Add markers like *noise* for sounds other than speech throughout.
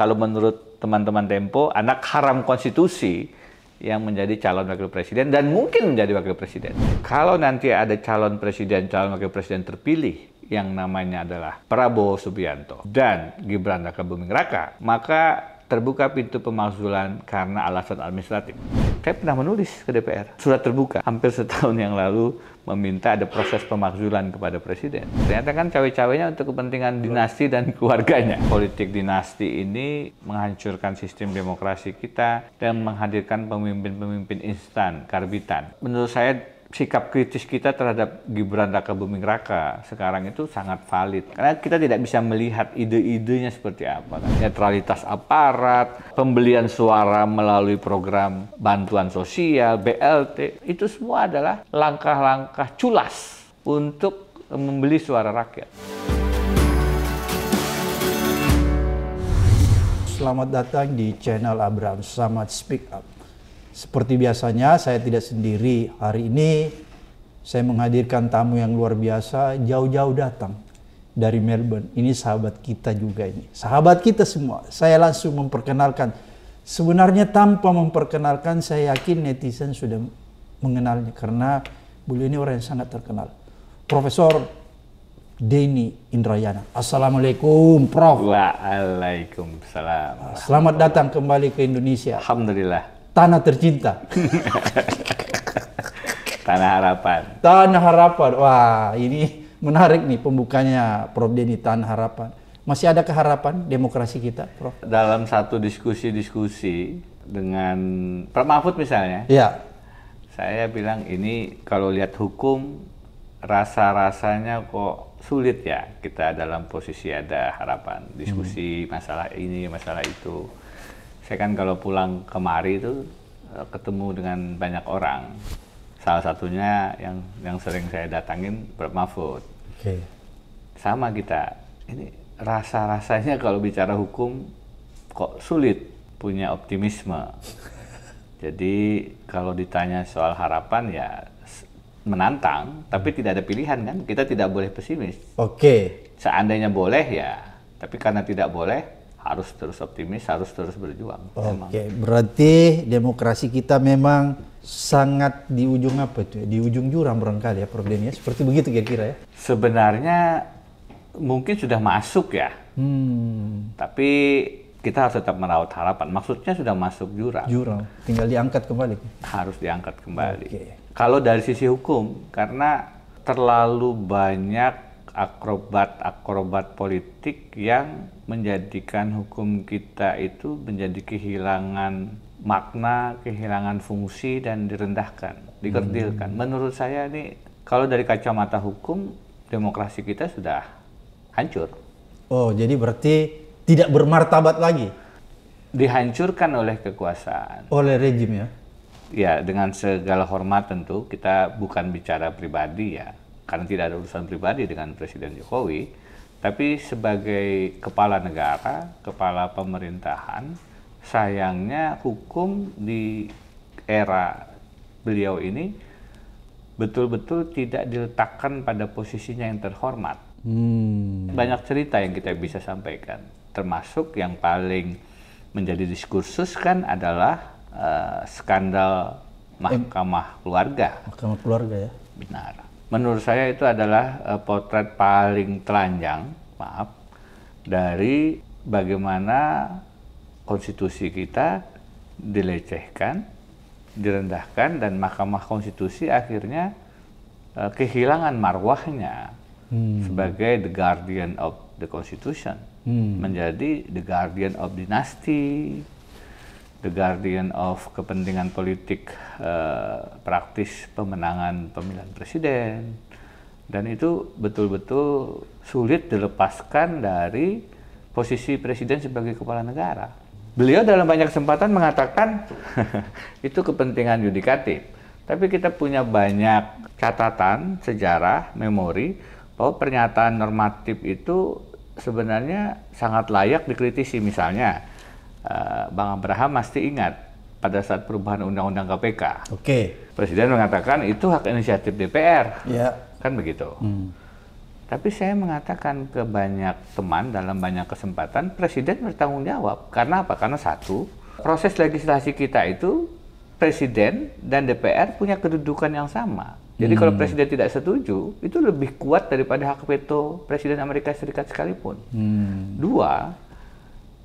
kalau menurut teman-teman Tempo anak haram konstitusi yang menjadi calon wakil presiden dan mungkin menjadi wakil presiden. Kalau nanti ada calon presiden, calon wakil presiden terpilih yang namanya adalah Prabowo Subianto dan Gibran Raka Buming Raka, maka terbuka pintu pemakzulan karena alasan administratif. Saya pernah menulis ke DPR, surat terbuka hampir setahun yang lalu meminta ada proses pemakzulan kepada presiden. Ternyata kan cawe-cawenya untuk kepentingan dinasti dan keluarganya. Politik dinasti ini menghancurkan sistem demokrasi kita dan menghadirkan pemimpin-pemimpin instan, karbitan. Menurut saya sikap kritis kita terhadap Gibran Raka Buming Raka sekarang itu sangat valid karena kita tidak bisa melihat ide-idenya seperti apa kan? netralitas aparat pembelian suara melalui program bantuan sosial BLT itu semua adalah langkah-langkah culas untuk membeli suara rakyat. Selamat datang di channel Abraham Samad Speak Up seperti biasanya, saya tidak sendiri. Hari ini saya menghadirkan tamu yang luar biasa, jauh-jauh datang dari Melbourne. Ini sahabat kita juga ini. Sahabat kita semua. Saya langsung memperkenalkan. Sebenarnya tanpa memperkenalkan, saya yakin netizen sudah mengenalnya karena beliau ini orang yang sangat terkenal. Profesor Denny Indrayana. Assalamualaikum, Prof. Waalaikumsalam. Selamat datang kembali ke Indonesia. Alhamdulillah. Tanah Tercinta. *laughs* Tanah Harapan. Tanah Harapan. Wah, ini menarik nih pembukanya Prof Denny Tanah Harapan. Masih ada keharapan demokrasi kita, Prof? Dalam satu diskusi-diskusi dengan Prof Mahfud misalnya. Iya. Saya bilang ini kalau lihat hukum rasa-rasanya kok sulit ya kita dalam posisi ada harapan diskusi hmm. masalah ini masalah itu saya kan kalau pulang kemari itu eh, ketemu dengan banyak orang. Salah satunya yang yang sering saya datangin Prof. Mahfud. Okay. Sama kita. Ini rasa-rasanya kalau bicara hukum kok sulit punya optimisme. Jadi kalau ditanya soal harapan ya menantang, tapi hmm. tidak ada pilihan kan. Kita tidak boleh pesimis. Oke. Okay. Seandainya boleh ya, tapi karena tidak boleh harus terus optimis, harus terus berjuang. Oke, okay. berarti demokrasi kita memang sangat di ujung apa itu? Ya? Di ujung jurang barangkali ya problemnya. Seperti begitu kira-kira ya? Sebenarnya mungkin sudah masuk ya. Hmm. Tapi kita harus tetap merawat harapan. Maksudnya sudah masuk jurang. Jurang, tinggal diangkat kembali. Harus diangkat kembali. Okay. Kalau dari sisi hukum, karena terlalu banyak akrobat-akrobat politik yang menjadikan hukum kita itu menjadi kehilangan makna, kehilangan fungsi dan direndahkan, dikerdilkan. Hmm. Menurut saya ini kalau dari kacamata hukum demokrasi kita sudah hancur. Oh, jadi berarti tidak bermartabat lagi. Dihancurkan oleh kekuasaan. Oleh rejim ya. Ya, dengan segala hormat tentu kita bukan bicara pribadi ya, karena tidak ada urusan pribadi dengan Presiden Jokowi tapi sebagai kepala negara, kepala pemerintahan, sayangnya hukum di era beliau ini betul-betul tidak diletakkan pada posisinya yang terhormat. Hmm. Banyak cerita yang kita bisa sampaikan, termasuk yang paling menjadi diskursus kan adalah uh, skandal mahkamah keluarga. Mahkamah keluarga ya. Benar menurut saya itu adalah eh, potret paling telanjang, maaf, dari bagaimana konstitusi kita dilecehkan, direndahkan, dan Mahkamah Konstitusi akhirnya eh, kehilangan marwahnya hmm. sebagai the guardian of the Constitution, hmm. menjadi the guardian of dynasty, the guardian of kepentingan politik uh, praktis pemenangan pemilihan presiden dan itu betul-betul sulit dilepaskan dari posisi presiden sebagai kepala negara. Beliau dalam banyak kesempatan mengatakan *laughs* itu kepentingan yudikatif. Tapi kita punya banyak catatan sejarah, memori bahwa pernyataan normatif itu sebenarnya sangat layak dikritisi misalnya Eh, Bang Abraham pasti ingat pada saat perubahan undang-undang KPK. Oke. Okay. Presiden mengatakan itu hak inisiatif DPR. Iya. Kan begitu. Hmm. Tapi saya mengatakan ke banyak teman dalam banyak kesempatan presiden bertanggung jawab. Karena apa? Karena satu, proses legislasi kita itu presiden dan DPR punya kedudukan yang sama. Jadi hmm. kalau presiden tidak setuju, itu lebih kuat daripada hak veto presiden Amerika Serikat sekalipun. Hmm. Dua,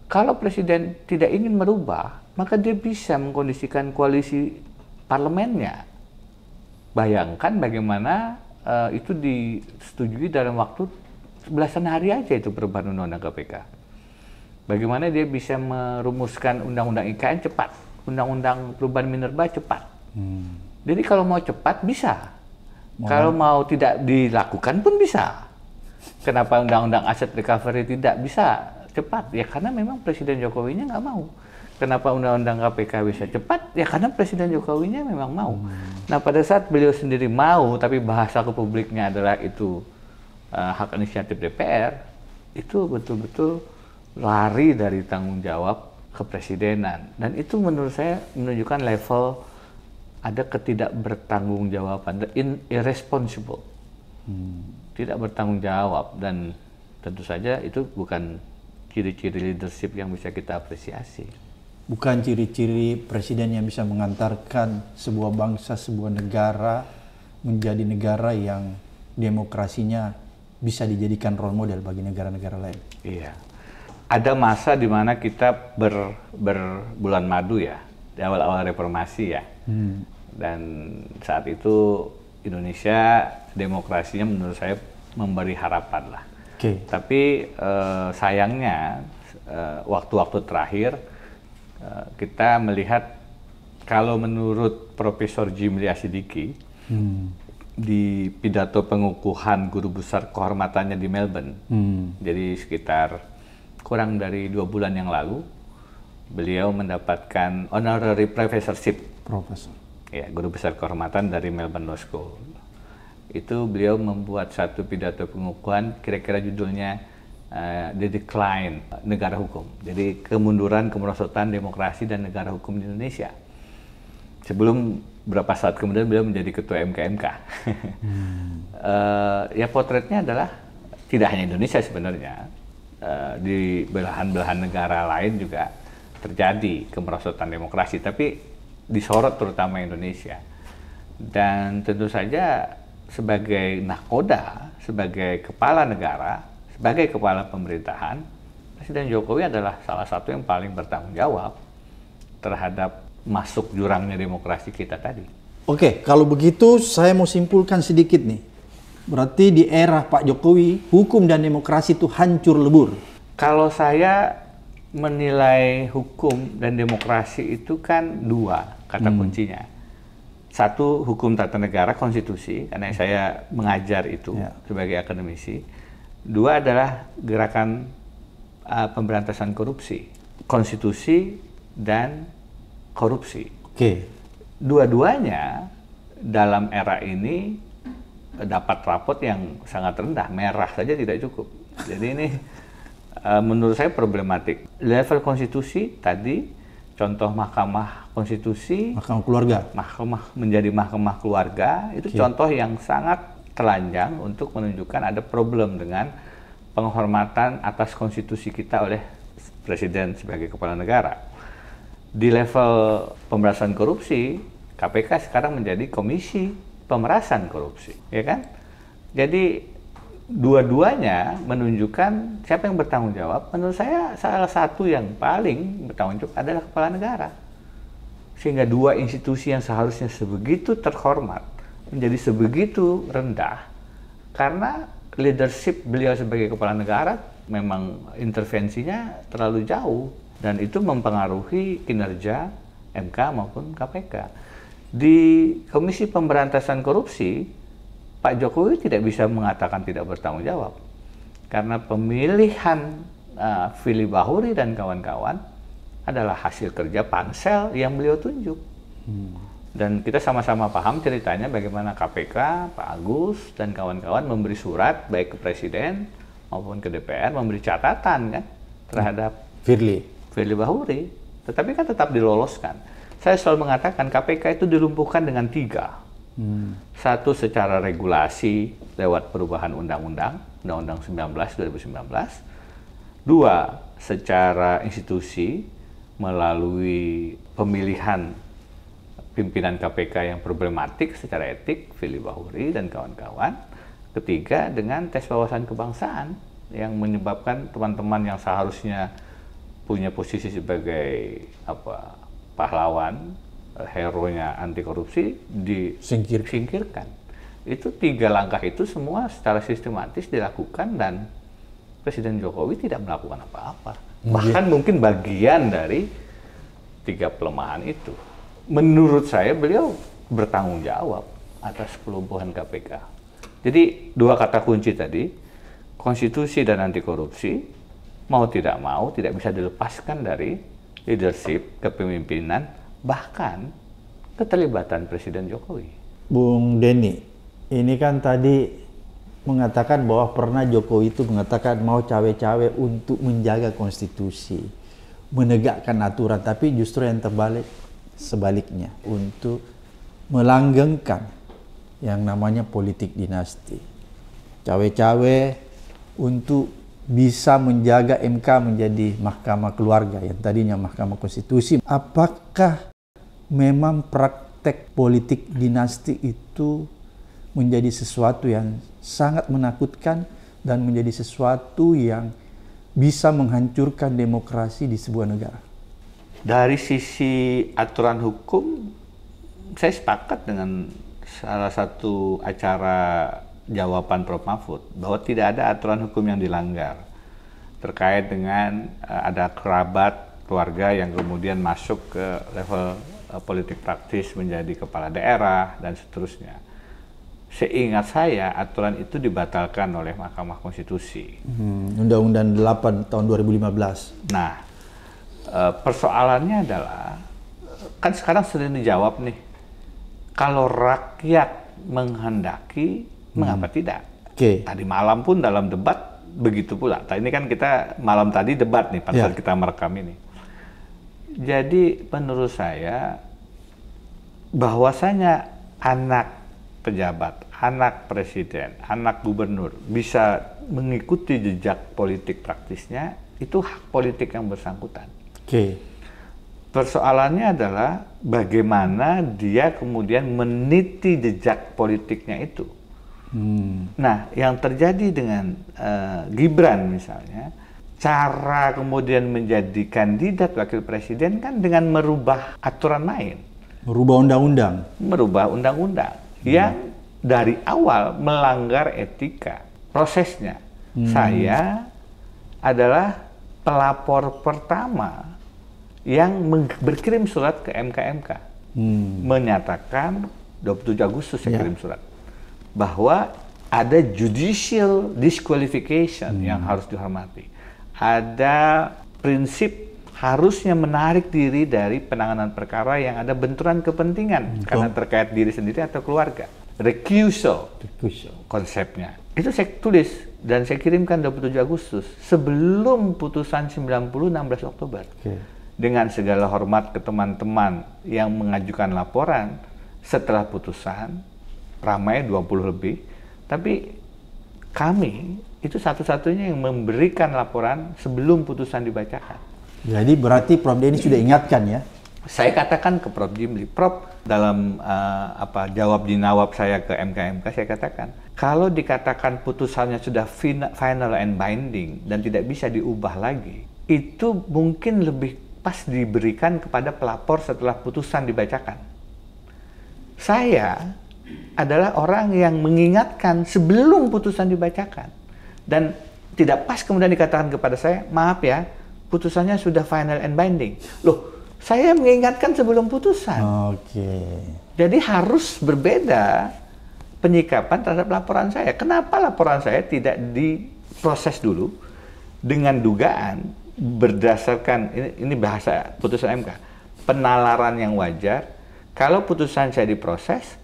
kalau presiden tidak ingin merubah, maka dia bisa mengkondisikan koalisi parlemennya. Bayangkan bagaimana uh, itu disetujui dalam waktu belasan hari aja itu perubahan undang-undang KPK. Bagaimana dia bisa merumuskan undang-undang IKN cepat, undang-undang perubahan minerba cepat. Hmm. Jadi kalau mau cepat bisa, mau. kalau mau tidak dilakukan pun bisa. Kenapa undang-undang aset recovery tidak bisa? cepat ya karena memang Presiden Jokowinya nggak mau. Kenapa undang-undang KPK bisa cepat? Ya karena Presiden Jokowinya memang mau. Hmm. Nah pada saat beliau sendiri mau, tapi bahasa ke publiknya adalah itu uh, hak inisiatif DPR, itu betul-betul lari dari tanggung jawab kepresidenan. Dan itu menurut saya menunjukkan level ada ketidakbertanggungjawaban, in irresponsible, hmm. tidak bertanggung jawab dan tentu saja itu bukan ciri-ciri leadership yang bisa kita apresiasi. Bukan ciri-ciri presiden yang bisa mengantarkan sebuah bangsa, sebuah negara menjadi negara yang demokrasinya bisa dijadikan role model bagi negara-negara lain. Iya. Ada masa di mana kita ber, berbulan madu ya, di awal-awal reformasi ya. Hmm. Dan saat itu Indonesia demokrasinya menurut saya memberi harapan lah Okay. Tapi uh, sayangnya eh, waktu-waktu uh, terakhir uh, kita melihat kalau menurut Profesor Jimli Asidiki hmm. di pidato pengukuhan guru besar kehormatannya di Melbourne, hmm. jadi sekitar kurang dari dua bulan yang lalu beliau mendapatkan honorary professorship. Profesor. Ya, guru besar kehormatan dari Melbourne Law School itu beliau membuat satu pidato pengukuhan kira-kira judulnya uh, The Decline Negara Hukum. Jadi kemunduran, kemerosotan demokrasi dan negara hukum di Indonesia. Sebelum berapa saat kemudian beliau menjadi ketua MKMK. *laughs* hmm. uh, ya potretnya adalah tidak hanya Indonesia sebenarnya, uh, di belahan-belahan negara lain juga terjadi kemerosotan demokrasi, tapi disorot terutama Indonesia. Dan tentu saja sebagai nahkoda, sebagai kepala negara, sebagai kepala pemerintahan, Presiden Jokowi adalah salah satu yang paling bertanggung jawab terhadap masuk jurangnya demokrasi kita tadi. Oke, kalau begitu saya mau simpulkan sedikit nih. Berarti di era Pak Jokowi, hukum dan demokrasi itu hancur lebur. Kalau saya menilai hukum dan demokrasi itu kan dua kata hmm. kuncinya satu hukum tata negara konstitusi karena yang saya mengajar itu ya. sebagai akademisi. Dua adalah gerakan uh, pemberantasan korupsi, konstitusi dan korupsi. Oke. Dua-duanya dalam era ini dapat rapot yang sangat rendah, merah saja tidak cukup. Jadi ini uh, menurut saya problematik. Level konstitusi tadi contoh Mahkamah Konstitusi, Mahkamah Keluarga, Mahkamah menjadi Mahkamah Keluarga itu okay. contoh yang sangat telanjang untuk menunjukkan ada problem dengan penghormatan atas konstitusi kita oleh presiden sebagai kepala negara. Di level pemberantasan korupsi, KPK sekarang menjadi komisi pemerasan korupsi, ya kan? Jadi dua-duanya menunjukkan siapa yang bertanggung jawab. Menurut saya salah satu yang paling bertanggung jawab adalah kepala negara. Sehingga dua institusi yang seharusnya sebegitu terhormat menjadi sebegitu rendah karena leadership beliau sebagai kepala negara memang intervensinya terlalu jauh dan itu mempengaruhi kinerja MK maupun KPK. Di Komisi Pemberantasan Korupsi Pak Jokowi tidak bisa mengatakan tidak bertanggung jawab karena pemilihan uh, eh, Fili Bahuri dan kawan-kawan adalah hasil kerja pansel yang beliau tunjuk. Hmm. Dan kita sama-sama paham ceritanya bagaimana KPK, Pak Agus dan kawan-kawan memberi surat baik ke presiden maupun ke DPR memberi catatan kan terhadap Firly Firly Bahuri. Tetapi kan tetap diloloskan. Saya selalu mengatakan KPK itu dilumpuhkan dengan tiga Hmm. Satu secara regulasi lewat perubahan undang-undang, Undang-Undang 19 2019. Dua, secara institusi melalui pemilihan pimpinan KPK yang problematik secara etik, Fili Bahuri dan kawan-kawan. Ketiga, dengan tes wawasan kebangsaan yang menyebabkan teman-teman yang seharusnya punya posisi sebagai apa pahlawan heronya anti korupsi disingkirkan itu tiga langkah itu semua secara sistematis dilakukan dan Presiden Jokowi tidak melakukan apa-apa iya. bahkan mungkin bagian dari tiga pelemahan itu menurut saya beliau bertanggung jawab atas pelumpuhan KPK jadi dua kata kunci tadi konstitusi dan anti korupsi mau tidak mau tidak bisa dilepaskan dari leadership kepemimpinan bahkan keterlibatan Presiden Jokowi. Bung Denny, ini kan tadi mengatakan bahwa pernah Jokowi itu mengatakan mau cawe-cawe untuk menjaga konstitusi, menegakkan aturan, tapi justru yang terbalik sebaliknya untuk melanggengkan yang namanya politik dinasti. Cawe-cawe untuk bisa menjaga MK menjadi mahkamah keluarga yang tadinya mahkamah konstitusi. Apakah memang praktek politik dinasti itu menjadi sesuatu yang sangat menakutkan dan menjadi sesuatu yang bisa menghancurkan demokrasi di sebuah negara. Dari sisi aturan hukum, saya sepakat dengan salah satu acara jawaban Prof. Mahfud bahwa tidak ada aturan hukum yang dilanggar terkait dengan eh, ada kerabat keluarga yang kemudian masuk ke level uh, politik praktis menjadi kepala daerah dan seterusnya. Seingat saya aturan itu dibatalkan oleh Mahkamah Konstitusi. Hmm, Undang-Undang 8 tahun 2015. Nah, uh, persoalannya adalah kan sekarang sering dijawab nih. Kalau rakyat menghendaki, hmm. mengapa tidak? Okay. Tadi malam pun dalam debat begitu pula. Ini kan kita malam tadi debat nih pada yeah. saat kita merekam ini jadi menurut saya bahwasanya anak pejabat, anak presiden, anak gubernur bisa mengikuti jejak politik praktisnya itu hak politik yang bersangkutan. Oke. Persoalannya adalah bagaimana dia kemudian meniti jejak politiknya itu. Hmm. Nah, yang terjadi dengan uh, Gibran misalnya, cara kemudian menjadi kandidat wakil presiden kan dengan merubah aturan main. Merubah undang-undang. Merubah undang-undang hmm. yang dari awal melanggar etika prosesnya. Hmm. Saya adalah pelapor pertama yang berkirim surat ke MKMK hmm. menyatakan 27 Agustus saya yeah. kirim surat bahwa ada judicial disqualification hmm. yang harus dihormati ada prinsip harusnya menarik diri dari penanganan perkara yang ada benturan kepentingan hmm, Betul. karena terkait diri sendiri atau keluarga. Recusal, Recusal. konsepnya. Itu saya tulis dan saya kirimkan 27 Agustus sebelum putusan 90 16 Oktober. Okay. Dengan segala hormat ke teman-teman yang mengajukan laporan setelah putusan ramai 20 lebih, tapi kami itu satu-satunya yang memberikan laporan sebelum putusan dibacakan. Jadi berarti Prof Denny sudah ingatkan ya? Saya katakan ke Prof Jimli, Prof dalam uh, apa jawab di saya ke MKMK saya katakan kalau dikatakan putusannya sudah final and binding dan tidak bisa diubah lagi itu mungkin lebih pas diberikan kepada pelapor setelah putusan dibacakan. Saya adalah orang yang mengingatkan sebelum putusan dibacakan dan tidak pas kemudian dikatakan kepada saya, maaf ya, putusannya sudah final and binding. Loh, saya mengingatkan sebelum putusan. Oke. Okay. Jadi harus berbeda penyikapan terhadap laporan saya. Kenapa laporan saya tidak diproses dulu dengan dugaan berdasarkan ini, ini bahasa putusan MK penalaran yang wajar. Kalau putusan saya diproses,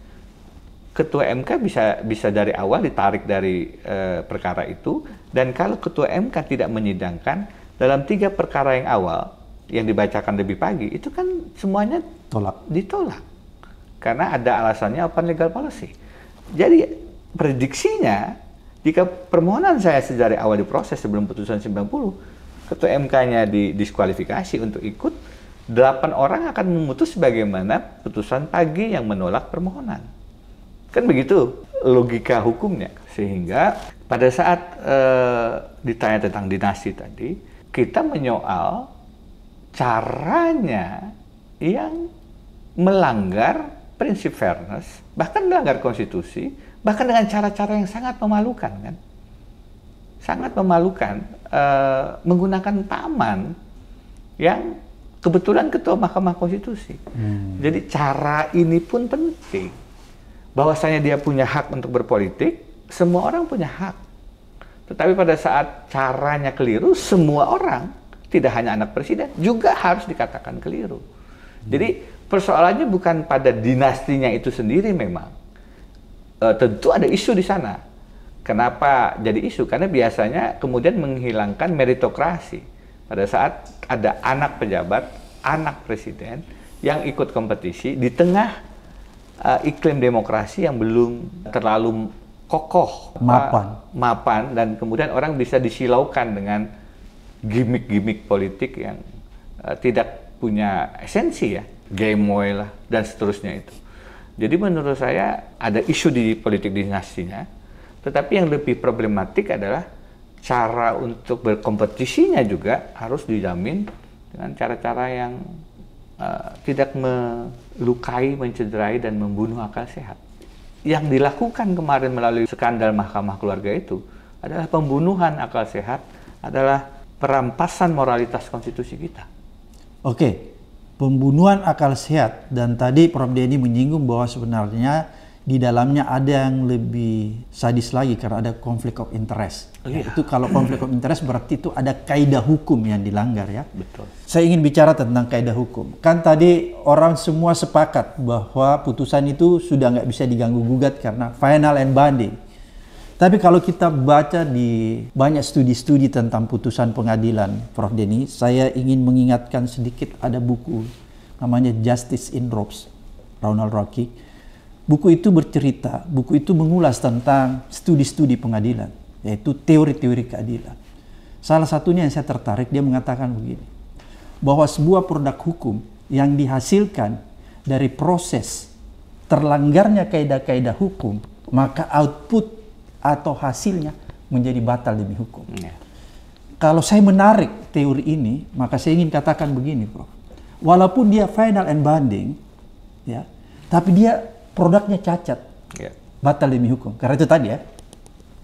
ketua MK bisa bisa dari awal ditarik dari e, perkara itu dan kalau ketua MK tidak menyidangkan dalam tiga perkara yang awal yang dibacakan lebih pagi itu kan semuanya tolak ditolak karena ada alasannya open legal policy jadi prediksinya jika permohonan saya sejak awal diproses sebelum putusan 90 ketua MK-nya didiskualifikasi untuk ikut delapan orang akan memutus bagaimana putusan pagi yang menolak permohonan Kan begitu logika hukumnya. Sehingga pada saat e, ditanya tentang dinasti tadi, kita menyoal caranya yang melanggar prinsip fairness, bahkan melanggar konstitusi, bahkan dengan cara-cara yang sangat memalukan kan. Sangat memalukan e, menggunakan paman yang kebetulan ketua Mahkamah Konstitusi. Hmm. Jadi cara ini pun penting bahwasanya dia punya hak untuk berpolitik, semua orang punya hak. Tetapi pada saat caranya keliru, semua orang, tidak hanya anak presiden, juga harus dikatakan keliru. Jadi persoalannya bukan pada dinastinya itu sendiri memang. E, tentu ada isu di sana. Kenapa jadi isu? Karena biasanya kemudian menghilangkan meritokrasi. Pada saat ada anak pejabat, anak presiden yang ikut kompetisi di tengah uh, iklim demokrasi yang belum terlalu kokoh, eh, mapan, mapan dan kemudian orang bisa disilaukan dengan gimmick-gimmick politik yang uh, tidak punya esensi ya, game lah dan seterusnya itu. Jadi menurut saya ada isu di politik dinastinya, tetapi yang lebih problematik adalah cara untuk berkompetisinya juga harus dijamin dengan cara-cara yang uh, tidak me melukai, mencederai, dan membunuh akal sehat. Yang dilakukan kemarin melalui skandal Mahkamah Keluarga itu adalah pembunuhan akal sehat, adalah perampasan moralitas konstitusi kita. Oke, pembunuhan akal sehat dan tadi Prof Denny menyinggung bahwa sebenarnya di dalamnya ada yang lebih sadis lagi karena ada konflik of interest. Oh, ya, iya. itu kalau konflik of interest berarti itu ada kaidah hukum yang dilanggar ya. Betul. Saya ingin bicara tentang kaidah hukum. Kan tadi orang semua sepakat bahwa putusan itu sudah nggak bisa diganggu gugat karena final and binding. Tapi kalau kita baca di banyak studi-studi tentang putusan pengadilan, Prof. Denny, saya ingin mengingatkan sedikit ada buku namanya Justice in Robes, Ronald Rocky Buku itu bercerita, buku itu mengulas tentang studi-studi pengadilan, yaitu teori-teori keadilan. Salah satunya yang saya tertarik, dia mengatakan begini, bahwa sebuah produk hukum yang dihasilkan dari proses terlanggarnya kaidah-kaidah hukum, maka output atau hasilnya menjadi batal demi hukum. Yeah. Kalau saya menarik teori ini, maka saya ingin katakan begini, Prof. Walaupun dia final and binding, ya, tapi dia produknya cacat, yeah. batal demi hukum. Karena itu tadi ya,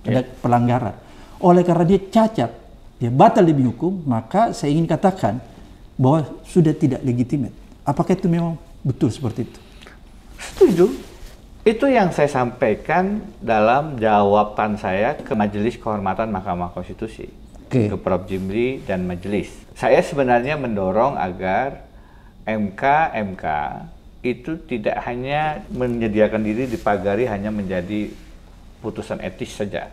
ada iya. pelanggaran. Oleh karena dia cacat, dia batal demi hukum, maka saya ingin katakan bahwa sudah tidak legitimate. Apakah itu memang betul seperti itu? Setuju. Itu yang saya sampaikan dalam jawaban saya ke Majelis Kehormatan Mahkamah Konstitusi. Okay. Ke Prof. Jimli dan Majelis. Saya sebenarnya mendorong agar MK, MK itu tidak hanya menyediakan diri di dipagari hanya menjadi putusan etis saja.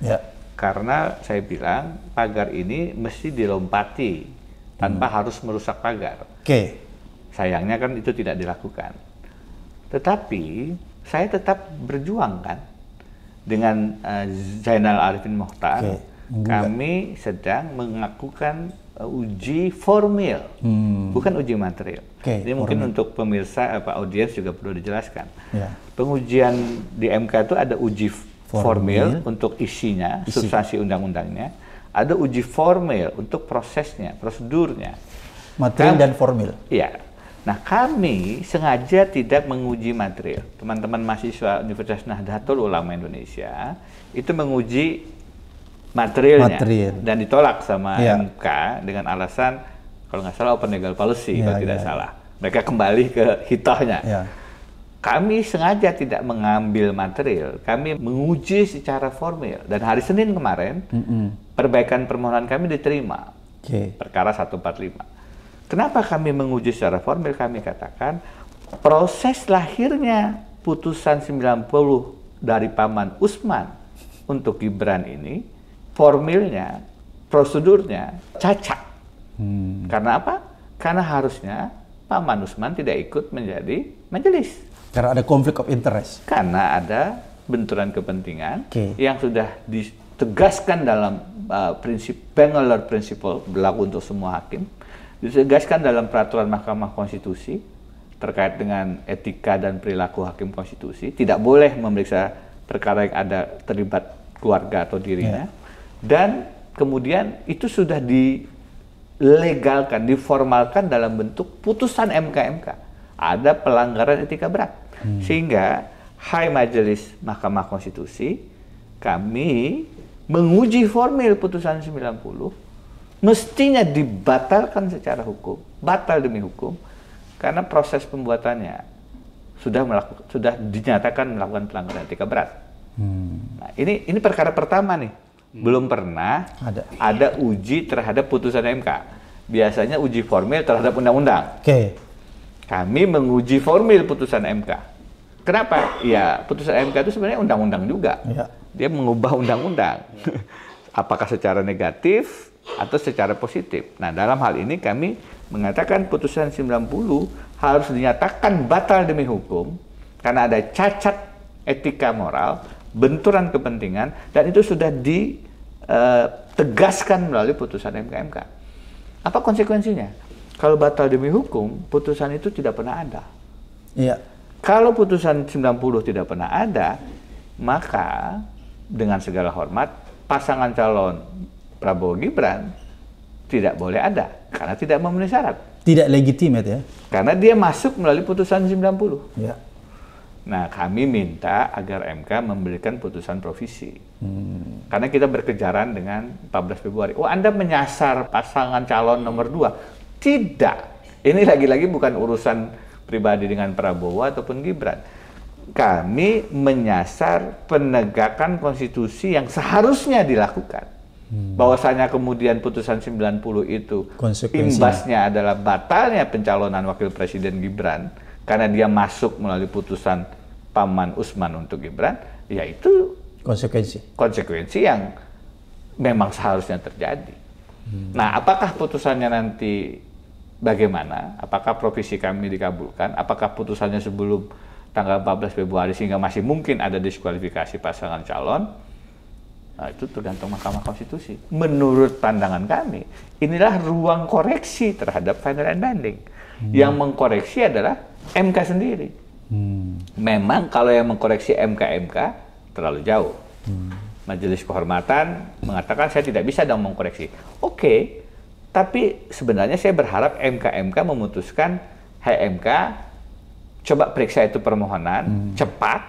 Ya. Karena saya bilang pagar ini mesti dilompati tanpa hmm. harus merusak pagar. Oke. Okay. Sayangnya kan itu tidak dilakukan. Tetapi saya tetap berjuang kan dengan uh, Zainal Arifin Mohtar. Okay. Kami sedang mengakukan. Uh, uji formil, hmm. bukan uji material. Okay, Jadi formil. mungkin untuk pemirsa apa audiens juga perlu dijelaskan. Yeah. Pengujian di MK itu ada uji formil, formil untuk isinya, Isi. substansi undang-undangnya, ada uji formil untuk prosesnya, prosedurnya. Material dan formil. Iya. Nah, kami sengaja tidak menguji material. Teman-teman mahasiswa Universitas Nahdlatul Ulama Indonesia itu menguji materialnya Material. dan ditolak sama yeah. MK dengan alasan kalau nggak salah open legal policy yeah, kalau iya, tidak yeah. salah. Mereka kembali ke hitohnya. Yeah. Kami sengaja tidak mengambil material, kami menguji secara formal dan hari Senin kemarin mm -hmm. perbaikan permohonan kami diterima. Okay. Perkara 145. Kenapa kami menguji secara formal? Kami katakan proses lahirnya putusan 90 dari Paman Usman untuk Gibran ini formilnya, prosedurnya cacat. Hmm. Karena apa? Karena harusnya Pak Manusman tidak ikut menjadi majelis. Karena ada konflik of interest. Karena ada benturan kepentingan okay. yang sudah ditegaskan dalam uh, prinsip Bangalore Principle berlaku untuk semua hakim, ditegaskan dalam peraturan Mahkamah Konstitusi terkait dengan etika dan perilaku hakim konstitusi, tidak boleh memeriksa perkara yang ada terlibat keluarga atau dirinya. Yeah dan kemudian itu sudah dilegalkan, diformalkan dalam bentuk putusan MKMK Ada pelanggaran etika berat. Hmm. Sehingga Hai Majelis Mahkamah Konstitusi, kami menguji formil putusan 90 mestinya dibatalkan secara hukum, batal demi hukum karena proses pembuatannya sudah melakukan sudah dinyatakan melakukan pelanggaran etika berat. Hmm. Nah, ini ini perkara pertama nih Hmm. belum pernah ada. ada uji terhadap putusan MK. Biasanya uji formil terhadap undang-undang. Oke. Kami menguji formil putusan MK. Kenapa? Ya, putusan MK itu sebenarnya undang-undang juga. Ya. Dia mengubah undang-undang. *laughs* Apakah secara negatif atau secara positif. Nah, dalam hal ini kami mengatakan putusan 90 harus dinyatakan batal demi hukum karena ada cacat etika moral benturan kepentingan dan itu sudah ditegaskan eh, melalui putusan MKMK. Apa konsekuensinya? Kalau batal demi hukum, putusan itu tidak pernah ada. Iya. Kalau putusan 90 tidak pernah ada, maka dengan segala hormat pasangan calon Prabowo Gibran tidak boleh ada karena tidak memenuhi syarat. Tidak legitimate ya. Karena dia masuk melalui putusan 90. Ya. Nah, kami minta agar MK memberikan putusan provisi. Hmm. Karena kita berkejaran dengan 14 Februari. Oh, Anda menyasar pasangan calon nomor dua? Tidak. Ini lagi-lagi bukan urusan pribadi dengan Prabowo ataupun Gibran. Kami menyasar penegakan konstitusi yang seharusnya dilakukan. Hmm. Bahwasanya kemudian putusan 90 itu imbasnya adalah batalnya pencalonan wakil presiden Gibran karena dia masuk melalui putusan paman Usman untuk Gibran, yaitu konsekuensi. Konsekuensi yang memang seharusnya terjadi. Hmm. Nah, apakah putusannya nanti bagaimana? Apakah provisi kami dikabulkan? Apakah putusannya sebelum tanggal 14 Februari sehingga masih mungkin ada diskualifikasi pasangan calon? Nah, itu tergantung Mahkamah Konstitusi. Menurut pandangan kami, inilah ruang koreksi terhadap final and banding. Hmm. Yang mengkoreksi adalah MK sendiri. Hmm. Memang kalau yang mengkoreksi MK-MK terlalu jauh. Hmm. Majelis Kehormatan mengatakan saya tidak bisa dong mengkoreksi. Oke, okay, tapi sebenarnya saya berharap MK-MK memutuskan, hey MK, coba periksa itu permohonan hmm. cepat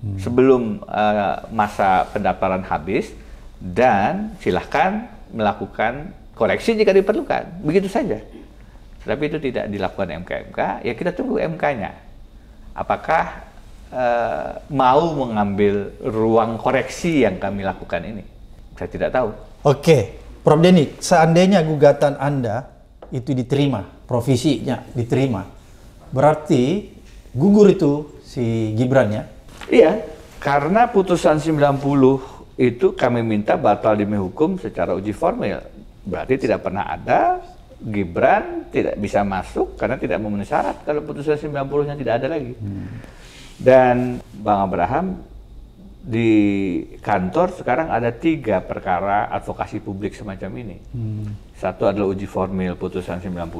hmm. sebelum uh, masa pendaftaran habis dan silahkan melakukan koreksi jika diperlukan. Begitu saja. Tapi itu tidak dilakukan MKMK, ya kita tunggu MK-nya. Apakah eh, mau mengambil ruang koreksi yang kami lakukan ini? Saya tidak tahu. Oke, Prof. Denik, seandainya gugatan Anda itu diterima, provisinya diterima, berarti gugur itu si Gibran ya? Iya, karena putusan 90 itu kami minta batal demi hukum secara uji formil. Berarti tidak pernah ada Gibran tidak bisa masuk karena tidak memenuhi syarat kalau putusan 90-nya tidak ada lagi. Hmm. Dan Bang Abraham di kantor sekarang ada tiga perkara advokasi publik semacam ini. Hmm. Satu adalah uji formil putusan 90.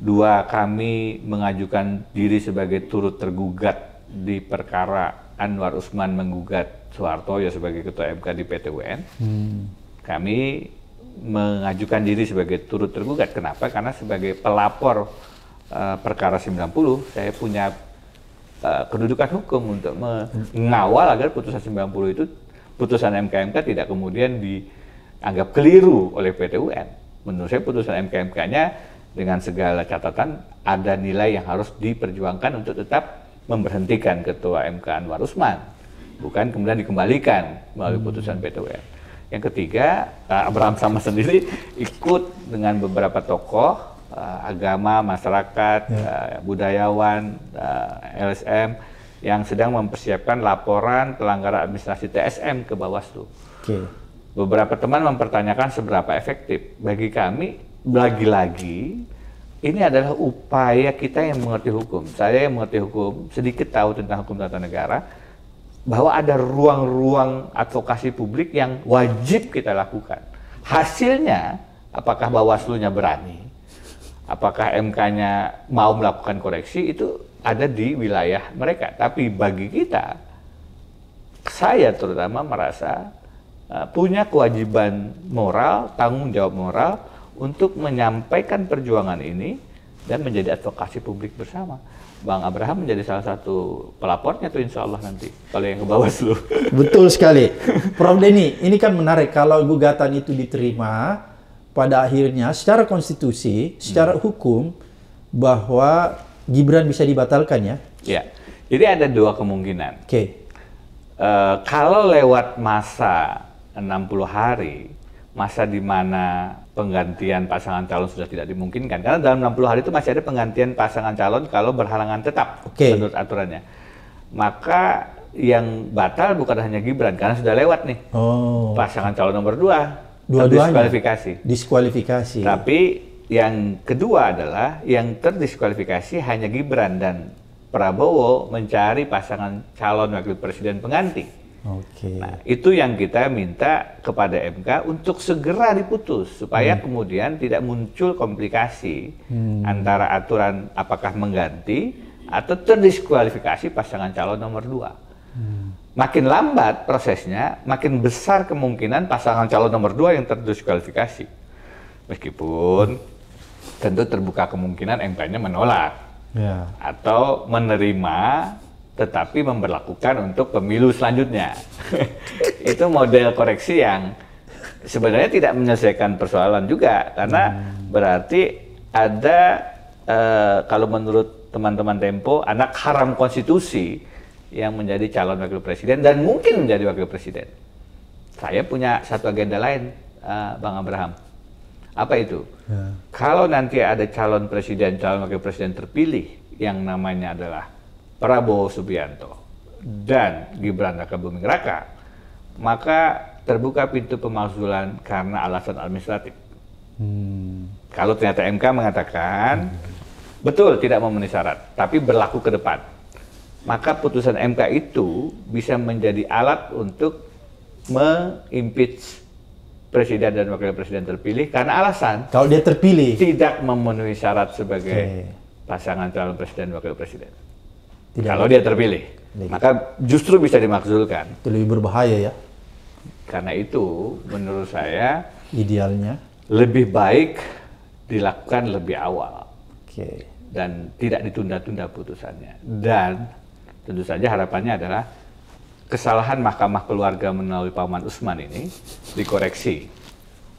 Dua, kami mengajukan diri sebagai turut tergugat di perkara Anwar Usman menggugat Soeharto ya sebagai Ketua MK di PTUN. Hmm. Kami mengajukan diri sebagai turut tergugat. Kenapa? Karena sebagai pelapor uh, perkara 90, saya punya uh, kedudukan hukum untuk mengawal agar putusan 90 itu putusan MKMK tidak kemudian dianggap keliru oleh PT UN. Menurut saya putusan MKMK-nya dengan segala catatan ada nilai yang harus diperjuangkan untuk tetap memberhentikan Ketua MK Anwar Usman, bukan kemudian dikembalikan melalui putusan PT UN. Yang ketiga, eh, Abraham sama sendiri *laughs* ikut dengan beberapa tokoh eh, agama, masyarakat, ya. Eh, budayawan, LSM yang sedang mempersiapkan laporan pelanggaran administrasi TSM ke Bawaslu. Okay. Beberapa teman mempertanyakan seberapa efektif. Bagi kami, lagi-lagi ini adalah upaya kita yang mengerti hukum. Saya yang mengerti hukum, sedikit tahu tentang hukum tata negara bahwa ada ruang-ruang advokasi publik yang wajib kita lakukan. Hasilnya, apakah Bawaslu-nya berani, apakah MK-nya mau melakukan koreksi, itu ada di wilayah mereka. Tapi bagi kita, saya terutama merasa eh, punya kewajiban moral, tanggung jawab moral untuk menyampaikan perjuangan ini dan menjadi advokasi publik bersama. Bang Abraham menjadi salah satu pelapornya tuh insya Allah nanti kalau yang ke Bawaslu. *laughs* Betul sekali. Prof. Denny, ini kan menarik kalau gugatan itu diterima pada akhirnya secara konstitusi, secara hmm. hukum bahwa Gibran bisa dibatalkan ya? Ya. Jadi ada dua kemungkinan. Oke. Okay. Uh, eh, kalau lewat masa 60 hari, masa di mana penggantian pasangan calon sudah tidak dimungkinkan karena dalam 60 hari itu masih ada penggantian pasangan calon kalau berhalangan tetap okay. menurut aturannya. Maka yang batal bukan hanya Gibran karena sudah lewat nih. Oh. Pasangan calon nomor dua dua-duanya diskualifikasi. Diskualifikasi. Tapi yang kedua adalah yang terdiskualifikasi hanya Gibran dan Prabowo mencari pasangan calon wakil presiden pengganti. Oke. Okay. Nah, itu yang kita minta kepada MK untuk segera diputus supaya hmm. kemudian tidak muncul komplikasi hmm. antara aturan apakah mengganti atau terdiskualifikasi pasangan calon nomor dua. Hmm. Makin lambat prosesnya, makin besar kemungkinan pasangan calon nomor dua yang terdiskualifikasi. Meskipun tentu terbuka kemungkinan MK-nya menolak yeah. atau menerima tetapi memperlakukan untuk pemilu selanjutnya. *laughs* itu model koreksi yang sebenarnya tidak menyelesaikan persoalan juga karena hmm. berarti ada e, kalau menurut teman-teman Tempo anak haram konstitusi yang menjadi calon wakil presiden dan mungkin menjadi wakil presiden. Saya punya satu agenda lain, uh, Bang Abraham. Apa itu? Ya. Kalau nanti ada calon presiden, calon wakil presiden terpilih yang namanya adalah Prabowo Subianto dan Gibran Raka Buming Raka, maka terbuka pintu pemalsulan karena alasan administratif. Hmm. Kalau ternyata MK mengatakan hmm. betul tidak memenuhi syarat, tapi berlaku ke depan, maka putusan MK itu bisa menjadi alat untuk mengimpeach presiden dan wakil presiden terpilih karena alasan kalau dia terpilih tidak memenuhi syarat sebagai okay. pasangan calon presiden dan wakil presiden. Tidak kalau dia terpilih. Tidak. Maka justru bisa dimaksudkan Itu lebih berbahaya ya. Karena itu menurut saya idealnya lebih baik dilakukan lebih awal. Oke. Okay. Dan tidak ditunda-tunda putusannya. Dan tentu saja harapannya adalah kesalahan Mahkamah Keluarga melalui Paman Usman ini dikoreksi